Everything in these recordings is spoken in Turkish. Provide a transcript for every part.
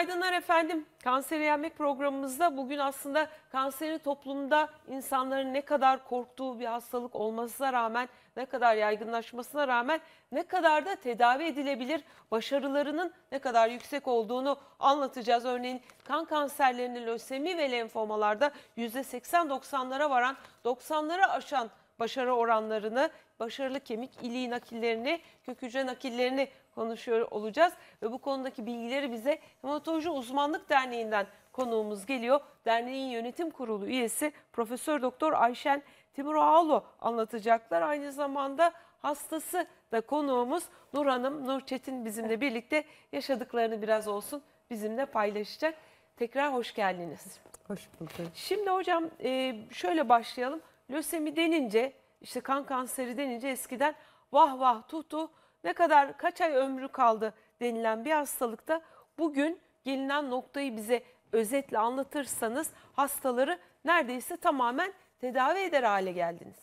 Günaydınlar efendim. Kanseri Yenmek programımızda bugün aslında kanseri toplumda insanların ne kadar korktuğu bir hastalık olmasına rağmen, ne kadar yaygınlaşmasına rağmen ne kadar da tedavi edilebilir, başarılarının ne kadar yüksek olduğunu anlatacağız. Örneğin kan kanserlerinin lösemi ve lenfomalarda %80-90'lara varan, 90'lara aşan başarı oranlarını, başarılı kemik iliği nakillerini, kök hücre nakillerini konuşuyor olacağız. Ve bu konudaki bilgileri bize Hematoloji Uzmanlık Derneği'nden konuğumuz geliyor. Derneğin yönetim kurulu üyesi Profesör Doktor Ayşen Timuroğlu anlatacaklar. Aynı zamanda hastası da konuğumuz Nur Hanım, Nur Çetin bizimle birlikte yaşadıklarını biraz olsun bizimle paylaşacak. Tekrar hoş geldiniz. Hoş bulduk. Şimdi hocam e, şöyle başlayalım lösemi denince işte kan kanseri denince eskiden vah vah tuh tuh ne kadar kaç ay ömrü kaldı denilen bir hastalıkta bugün gelinen noktayı bize özetle anlatırsanız hastaları neredeyse tamamen tedavi eder hale geldiniz.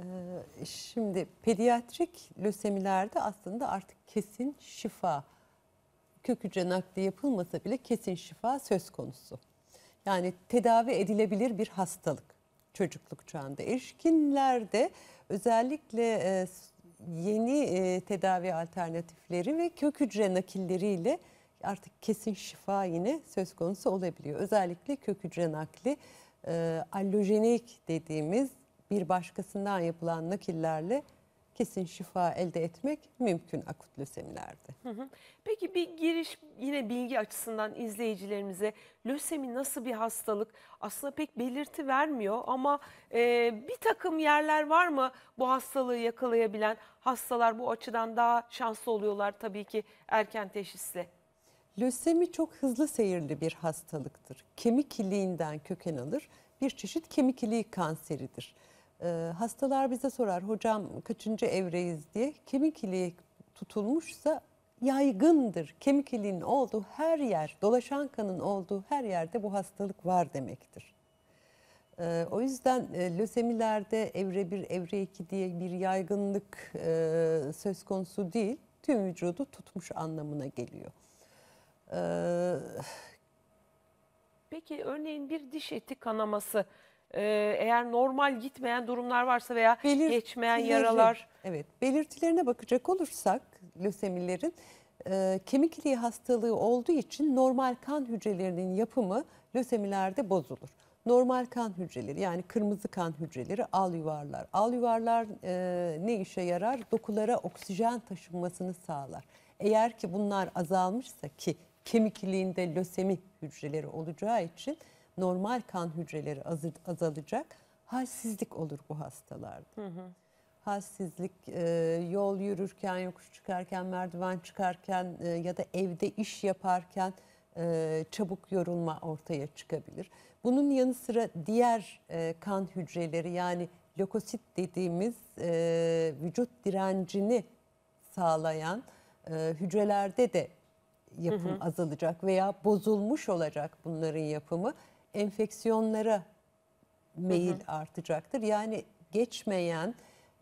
Ee, şimdi pediatrik lösemilerde aslında artık kesin şifa, kök hücre nakli yapılmasa bile kesin şifa söz konusu. Yani tedavi edilebilir bir hastalık çocukluk çağında. Erişkinlerde özellikle e, yeni e, tedavi alternatifleri ve kök hücre nakilleriyle artık kesin şifa yine söz konusu olabiliyor. Özellikle kök hücre nakli e, allojenik dediğimiz bir başkasından yapılan nakillerle kesin şifa elde etmek mümkün akut lösemilerde. Peki bir giriş yine bilgi açısından izleyicilerimize lösemi nasıl bir hastalık aslında pek belirti vermiyor ama e, bir takım yerler var mı bu hastalığı yakalayabilen hastalar bu açıdan daha şanslı oluyorlar tabii ki erken teşhisle. Lösemi çok hızlı seyirli bir hastalıktır. Kemik iliğinden köken alır. Bir çeşit kemik iliği kanseridir. E, hastalar bize sorar hocam kaçıncı evreyiz diye. Kemik iliği tutulmuşsa yaygındır. Kemik iliğinin olduğu her yer, dolaşan kanın olduğu her yerde bu hastalık var demektir. E, o yüzden e, lösemilerde evre 1, evre 2 diye bir yaygınlık e, söz konusu değil. Tüm vücudu tutmuş anlamına geliyor. E, Peki örneğin bir diş eti kanaması ee, eğer normal gitmeyen durumlar varsa veya Belirtileri- geçmeyen yaralar. Evet, belirtilerine bakacak olursak lösemilerin e, kemik iliği hastalığı olduğu için normal kan hücrelerinin yapımı lösemilerde bozulur. Normal kan hücreleri yani kırmızı kan hücreleri al yuvarlar. Al yuvarlar e, ne işe yarar? Dokulara oksijen taşınmasını sağlar. Eğer ki bunlar azalmışsa ki kemikliğinde lösemi hücreleri olacağı için normal kan hücreleri azalacak. Halsizlik olur bu hastalarda. Hı hı. Halsizlik e, yol yürürken, yokuş çıkarken, merdiven çıkarken e, ya da evde iş yaparken e, çabuk yorulma ortaya çıkabilir. Bunun yanı sıra diğer kan hücreleri yani lökosit dediğimiz vücut direncini sağlayan hücrelerde de yapım hı hı. azalacak veya bozulmuş olacak bunların yapımı enfeksiyonlara meyil hı hı. artacaktır. Yani geçmeyen,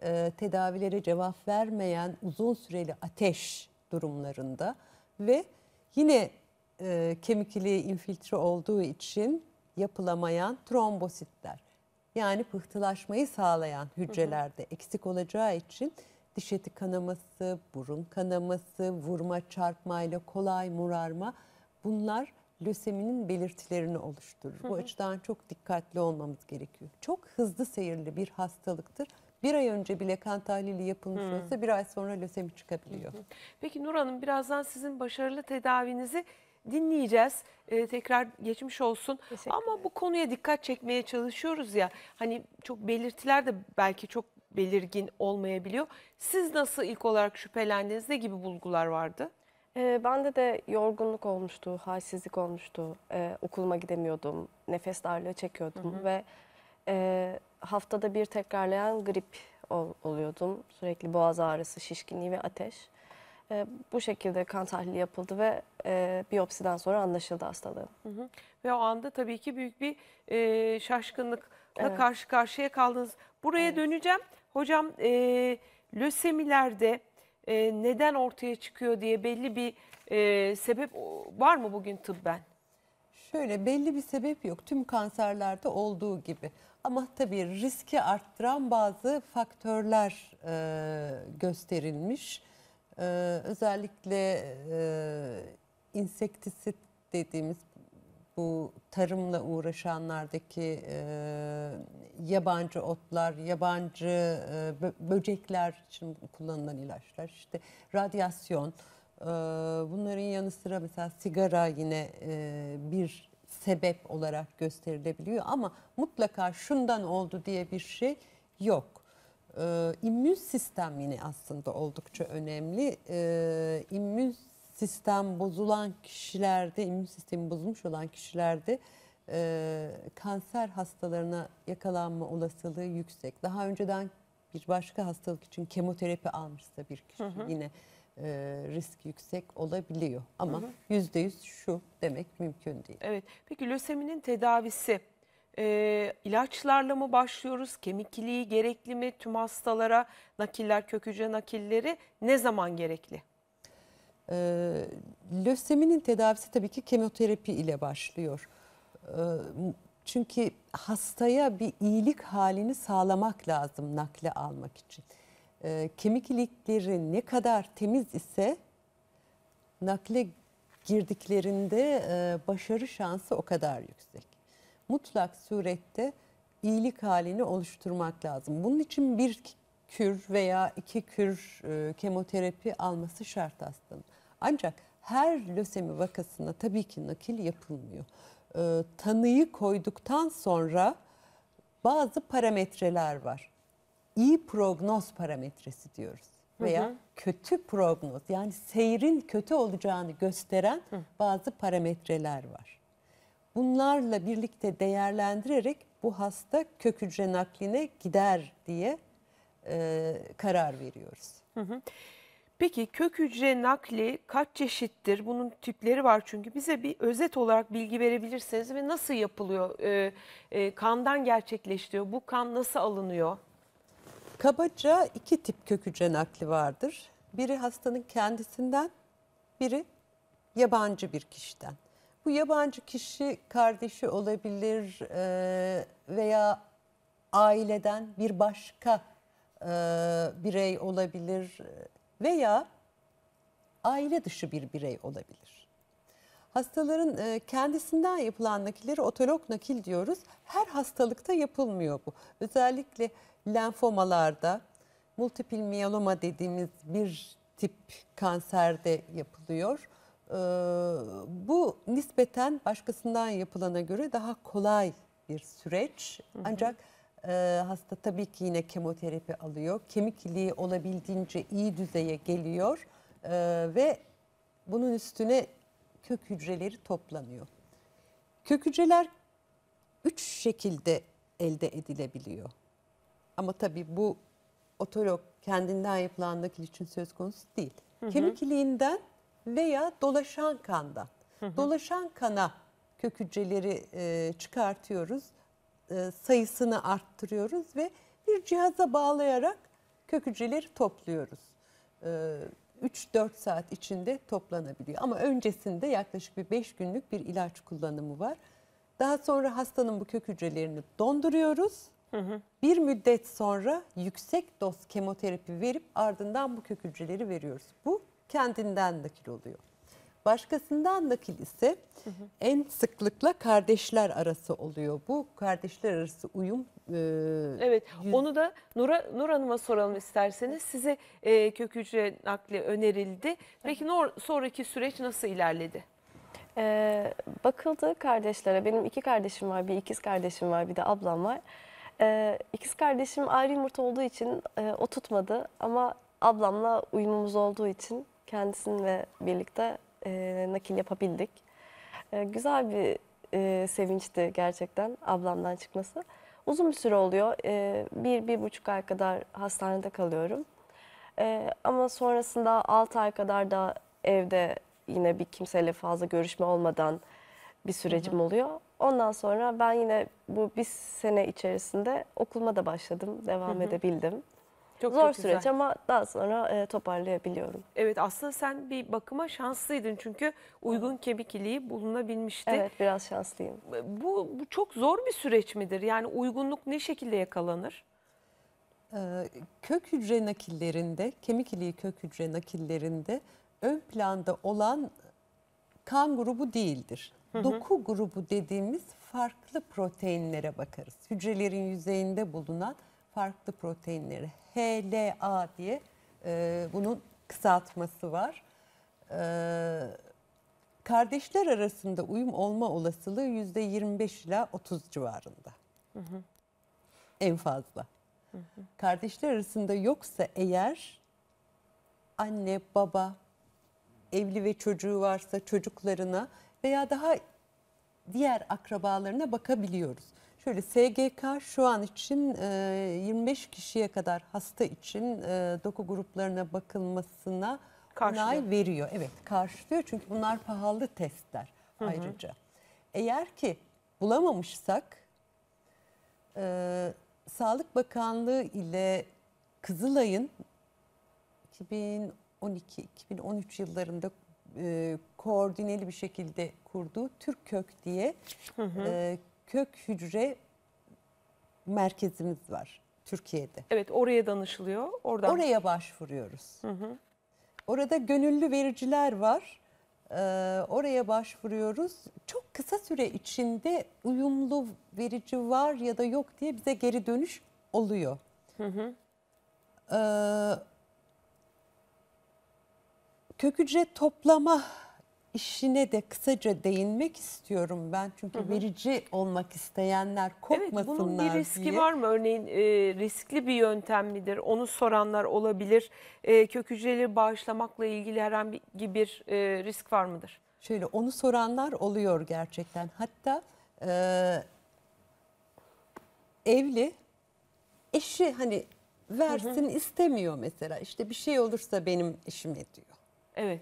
e, tedavilere cevap vermeyen uzun süreli ateş durumlarında ve yine e, kemik infiltre olduğu için yapılamayan trombositler yani pıhtılaşmayı sağlayan hücrelerde hı hı. eksik olacağı için diş eti kanaması, burun kanaması, vurma çarpmayla kolay murarma bunlar löseminin belirtilerini oluşturur. Bu açıdan çok dikkatli olmamız gerekiyor. Çok hızlı seyirli bir hastalıktır. Bir ay önce bile kan tahlili yapılmış hı. olsa bir ay sonra lösemi çıkabiliyor. Hı hı. Peki Nur Hanım birazdan sizin başarılı tedavinizi dinleyeceğiz. Ee, tekrar geçmiş olsun. Ama bu konuya dikkat çekmeye çalışıyoruz ya. Hani çok belirtiler de belki çok belirgin olmayabiliyor. Siz nasıl ilk olarak şüphelendiniz? Ne gibi bulgular vardı? Ee, bende de yorgunluk olmuştu, halsizlik olmuştu. Ee, okuluma gidemiyordum, nefes darlığı çekiyordum Hı hı. ve e, haftada bir tekrarlayan grip ol, oluyordum. Sürekli boğaz ağrısı, şişkinliği ve ateş. E, bu şekilde kan tahlili yapıldı ve e, biyopsiden sonra anlaşıldı hastalığım. Hı hı. Ve o anda tabii ki büyük bir e, şaşkınlıkla Evet. karşı karşıya kaldınız. Buraya Evet. döneceğim. Hocam e, lösemilerde e, neden ortaya çıkıyor diye belli bir e, sebep var mı bugün tıbben? Şöyle belli bir sebep yok tüm kanserlerde olduğu gibi. Ama tabii riski arttıran bazı faktörler e, gösterilmiş. E, özellikle e, insektisit dediğimiz bu tarımla uğraşanlardaki e, yabancı otlar, yabancı e, böcekler için kullanılan ilaçlar, işte radyasyon, e, bunların yanı sıra mesela sigara yine e, bir sebep olarak gösterilebiliyor ama mutlaka şundan oldu diye bir şey yok. Ee, immün sistem yine aslında oldukça önemli. Ee, immün sistem bozulan kişilerde, immün sistemi bozulmuş olan kişilerde e, kanser hastalarına yakalanma olasılığı yüksek. Daha önceden bir başka hastalık için kemoterapi almışsa bir kişi hı hı. yine e, risk yüksek olabiliyor. Ama yüzde yüz şu demek mümkün değil. Evet. Peki löseminin tedavisi e, ilaçlarla mı başlıyoruz? Kemik iliği gerekli mi? Tüm hastalara nakiller, kök hücre nakilleri ne zaman gerekli? Ee, löseminin tedavisi tabii ki kemoterapi ile başlıyor. Ee, çünkü hastaya bir iyilik halini sağlamak lazım nakle almak için. Ee, kemik ilikleri ne kadar temiz ise nakle girdiklerinde e, başarı şansı o kadar yüksek. Mutlak surette iyilik halini oluşturmak lazım. Bunun için bir kür veya iki kür e, kemoterapi alması şart aslında. Ancak her lösemi vakasına tabii ki nakil yapılmıyor. E, tanıyı koyduktan sonra bazı parametreler var. İyi prognoz parametresi diyoruz veya hı hı. kötü prognoz yani seyrin kötü olacağını gösteren bazı parametreler var. Bunlarla birlikte değerlendirerek bu hasta kök hücre nakline gider diye e, karar veriyoruz. Hı hı. Peki kök hücre nakli kaç çeşittir? Bunun tipleri var çünkü. Bize bir özet olarak bilgi verebilirseniz ve nasıl yapılıyor? E, e, kandan gerçekleştiriyor. Bu kan nasıl alınıyor? Kabaca iki tip kök hücre nakli vardır. Biri hastanın kendisinden, biri yabancı bir kişiden. Bu yabancı kişi kardeşi olabilir e, veya aileden bir başka e, birey olabilir veya aile dışı bir birey olabilir. Hastaların e, kendisinden yapılan nakilleri otolog nakil diyoruz. Her hastalıkta yapılmıyor bu. Özellikle lenfomalarda, multipil miyeloma dediğimiz bir tip kanserde yapılıyor. E, bu nispeten başkasından yapılana göre daha kolay bir süreç. Ancak... Hı hı ee, hasta tabii ki yine kemoterapi alıyor. Kemik iliği olabildiğince iyi düzeye geliyor ee, ve bunun üstüne kök hücreleri toplanıyor. Kök hücreler üç şekilde elde edilebiliyor. Ama tabii bu otolog kendinden yapılan nakil için söz konusu değil. Hı hı. Kemik iliğinden veya dolaşan kandan. Hı hı. Dolaşan kana kök hücreleri e, çıkartıyoruz e, sayısını arttırıyoruz ve bir cihaza bağlayarak kök hücreleri topluyoruz. 3-4 e, saat içinde toplanabiliyor. Ama öncesinde yaklaşık bir 5 günlük bir ilaç kullanımı var. Daha sonra hastanın bu kök hücrelerini donduruyoruz. Hı hı. Bir müddet sonra yüksek doz kemoterapi verip ardından bu kök hücreleri veriyoruz. Bu kendinden nakil oluyor. Başkasından nakil ise hı hı. en sıklıkla kardeşler arası oluyor. Bu kardeşler arası uyum. E, evet yüz... onu da Nura, Nur Hanım'a soralım isterseniz. Size e, kök hücre nakli önerildi. Peki nor, sonraki süreç nasıl ilerledi? Ee, bakıldı kardeşlere. Benim iki kardeşim var, bir ikiz kardeşim var, bir de ablam var. Ee, ikiz kardeşim ayrı yumurta olduğu için e, o tutmadı ama ablamla uyumumuz olduğu için kendisininle birlikte e, nakil yapabildik. E, güzel bir e, sevinçti gerçekten ablamdan çıkması. Uzun bir süre oluyor. E, bir, bir buçuk ay kadar hastanede kalıyorum. E, ama sonrasında altı ay kadar da evde yine bir kimseyle fazla görüşme olmadan bir sürecim hı hı. oluyor. Ondan sonra ben yine bu bir sene içerisinde okuluma da başladım, devam hı hı. edebildim. Çok, Zor çok süreç güzel. ama daha sonra e, toparlayabiliyorum. Evet aslında sen bir bakıma şanslıydın çünkü uygun kemik iliği bulunabilmişti. Evet biraz şanslıyım. Bu, bu çok zor bir süreç midir? Yani uygunluk ne şekilde yakalanır? Ee, kök hücre nakillerinde, kemik iliği kök hücre nakillerinde ön planda olan kan grubu değildir. Hı hı. Doku grubu dediğimiz farklı proteinlere bakarız. Hücrelerin yüzeyinde bulunan farklı proteinleri HLA diye e, bunun kısaltması var. E, kardeşler arasında uyum olma olasılığı yüzde 25 ila 30 civarında. Hı hı. En fazla. Hı hı. Kardeşler arasında yoksa eğer anne, baba, evli ve çocuğu varsa çocuklarına veya daha diğer akrabalarına bakabiliyoruz. Şöyle SGK şu an için 25 e, kişiye kadar hasta için e, doku gruplarına bakılmasına onay veriyor. Evet karşılıyor çünkü bunlar pahalı testler hı hı. ayrıca. Eğer ki bulamamışsak e, Sağlık Bakanlığı ile Kızılay'ın 2012-2013 yıllarında e, koordineli bir şekilde kurduğu Türk Kök diye hı hı. E, kök hücre merkezimiz var Türkiye'de. Evet oraya danışılıyor. Oradan. Oraya başvuruyoruz. Hı hı. Orada gönüllü vericiler var. Ee, oraya başvuruyoruz. Çok kısa süre içinde uyumlu verici var ya da yok diye bize geri dönüş oluyor. Hı hı. Ee, kök hücre toplama işine de kısaca değinmek istiyorum ben. Çünkü hı hı. verici olmak isteyenler korkmasınlar Evet bunun bir riski diye. var mı? Örneğin e, riskli bir yöntem midir? Onu soranlar olabilir. E, kök hücreleri bağışlamakla ilgili herhangi bir e, risk var mıdır? Şöyle onu soranlar oluyor gerçekten. Hatta e, evli eşi hani versin hı hı. istemiyor mesela. İşte bir şey olursa benim eşime diyor. Evet.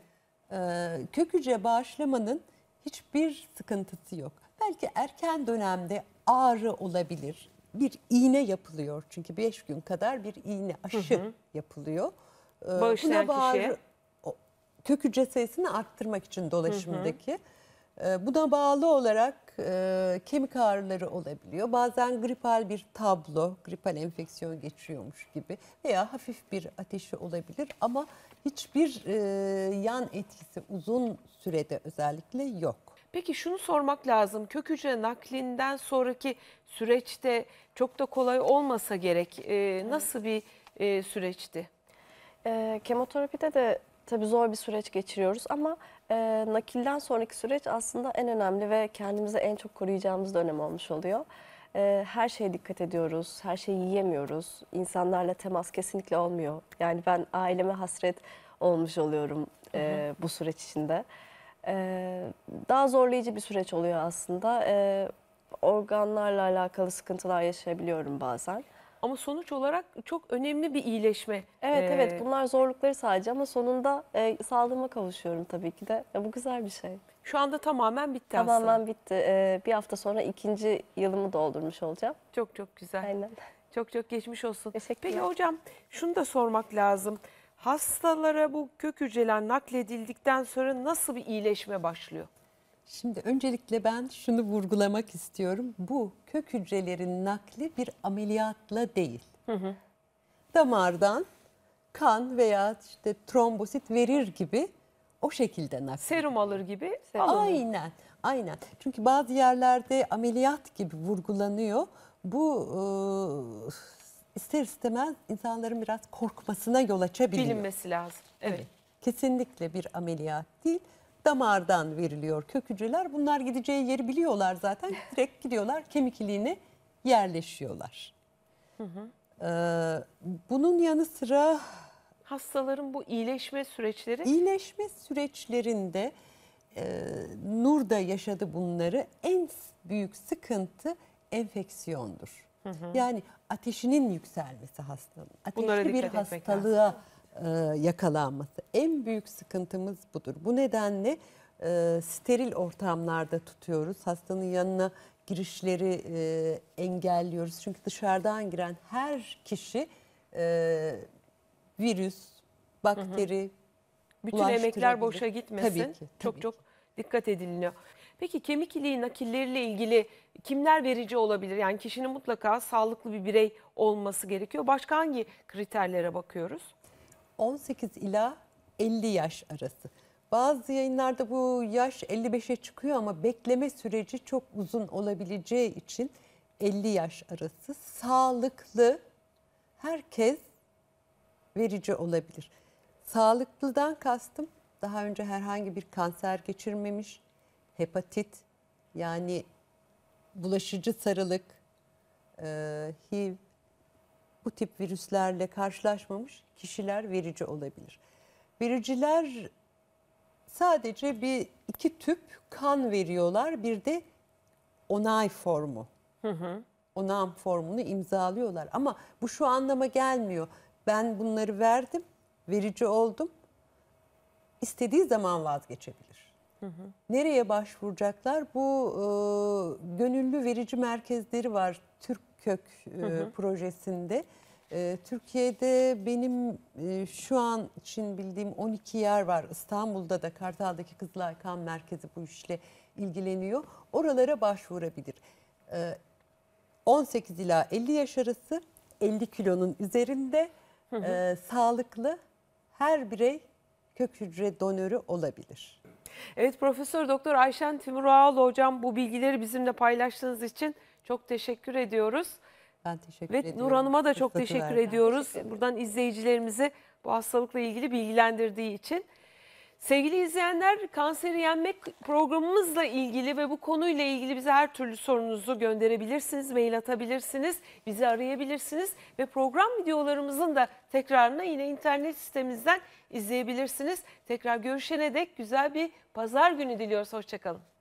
E, kök hücre bağışlamanın hiçbir sıkıntısı yok. Belki erken dönemde ağrı olabilir. Bir iğne yapılıyor çünkü 5 gün kadar bir iğne aşı hı hı. yapılıyor. E, Bağışlayan Buna bağır, kişiye. Kök hücre sayısını arttırmak için dolaşımdaki. Hı hı. Ee, Buna bağlı olarak e, kemik ağrıları olabiliyor. Bazen gripal bir tablo, gripal enfeksiyon geçiriyormuş gibi veya hafif bir ateşi olabilir ama hiçbir e, yan etkisi uzun sürede özellikle yok. Peki şunu sormak lazım. Kök hücre naklinden sonraki süreçte çok da kolay olmasa gerek. E, nasıl bir süreçti? E, kemoterapide de Tabii zor bir süreç geçiriyoruz ama e, nakilden sonraki süreç aslında en önemli ve kendimizi en çok koruyacağımız dönem olmuş oluyor. E, her şeye dikkat ediyoruz, her şeyi yiyemiyoruz. insanlarla temas kesinlikle olmuyor. Yani ben aileme hasret olmuş oluyorum e, bu süreç içinde. E, daha zorlayıcı bir süreç oluyor aslında. E, organlarla alakalı sıkıntılar yaşayabiliyorum bazen. Ama sonuç olarak çok önemli bir iyileşme. Evet ee... evet bunlar zorlukları sadece ama sonunda e, sağlığıma kavuşuyorum tabii ki de. E, bu güzel bir şey. Şu anda tamamen bitti tamamen aslında. Tamamen bitti. Ee, bir hafta sonra ikinci yılımı doldurmuş olacağım. Çok çok güzel. Aynen. Çok çok geçmiş olsun. Teşekkürler. Peki hocam şunu da sormak lazım. Hastalara bu kök hücreler nakledildikten sonra nasıl bir iyileşme başlıyor? Şimdi öncelikle ben şunu vurgulamak istiyorum. Bu kök hücrelerin nakli bir ameliyatla değil. Hı hı. Damardan kan veya işte trombosit verir gibi o şekilde nakli. Serum alır gibi. Serum. Aynen, aynen. Çünkü bazı yerlerde ameliyat gibi vurgulanıyor. Bu e, ister istemez insanların biraz korkmasına yol açabiliyor. Bilinmesi lazım. Evet. evet. Kesinlikle bir ameliyat değil damardan veriliyor kökücüler. Bunlar gideceği yeri biliyorlar zaten. Direkt gidiyorlar kemik iliğine yerleşiyorlar. Hı hı. Ee, bunun yanı sıra hastaların bu iyileşme süreçleri? İyileşme süreçlerinde e, Nur da yaşadı bunları. En büyük sıkıntı enfeksiyondur. Hı hı. Yani ateşinin yükselmesi hastanın. Ateşli bir hastalığa lazım. E, yakalanması. En büyük sıkıntımız budur. Bu nedenle e, steril ortamlarda tutuyoruz. Hastanın yanına girişleri e, engelliyoruz. Çünkü dışarıdan giren her kişi e, virüs, bakteri, hı hı. bütün emekler boşa gitmesin. Tabii ki, tabii çok ki. çok dikkat ediliyor. Peki kemik iliği nakilleriyle ilgili kimler verici olabilir? Yani kişinin mutlaka sağlıklı bir birey olması gerekiyor. Başka hangi kriterlere bakıyoruz? 18 ila 50 yaş arası. Bazı yayınlarda bu yaş 55'e çıkıyor ama bekleme süreci çok uzun olabileceği için 50 yaş arası sağlıklı herkes verici olabilir. Sağlıklıdan kastım daha önce herhangi bir kanser geçirmemiş, hepatit yani bulaşıcı sarılık, HIV, bu tip virüslerle karşılaşmamış kişiler verici olabilir. Vericiler sadece bir iki tüp kan veriyorlar bir de onay formu. Hı hı. Onam formunu imzalıyorlar ama bu şu anlama gelmiyor. Ben bunları verdim, verici oldum. İstediği zaman vazgeçebilir. Hı hı. Nereye başvuracaklar? Bu e, gönüllü verici merkezleri var. Türk kök e, hı hı. projesinde. E, Türkiye'de benim e, şu an için bildiğim 12 yer var. İstanbul'da da Kartal'daki Kızılay Kan Merkezi bu işle ilgileniyor. Oralara başvurabilir. 18 ila 50 yaş arası 50 kilonun üzerinde hı hı. sağlıklı her birey kök hücre donörü olabilir. Evet Profesör Doktor Ayşen Timuroğlu hocam bu bilgileri bizimle paylaştığınız için çok teşekkür ediyoruz. Ben teşekkür Ve ediyorum. Nur Hanım'a da çok teşekkür verdim. ediyoruz. Teşekkür Buradan izleyicilerimizi bu hastalıkla ilgili bilgilendirdiği için. Sevgili izleyenler, kanseri yenmek programımızla ilgili ve bu konuyla ilgili bize her türlü sorunuzu gönderebilirsiniz, mail atabilirsiniz, bizi arayabilirsiniz ve program videolarımızın da tekrarını yine internet sitemizden izleyebilirsiniz. Tekrar görüşene dek güzel bir pazar günü diliyoruz. Hoşçakalın.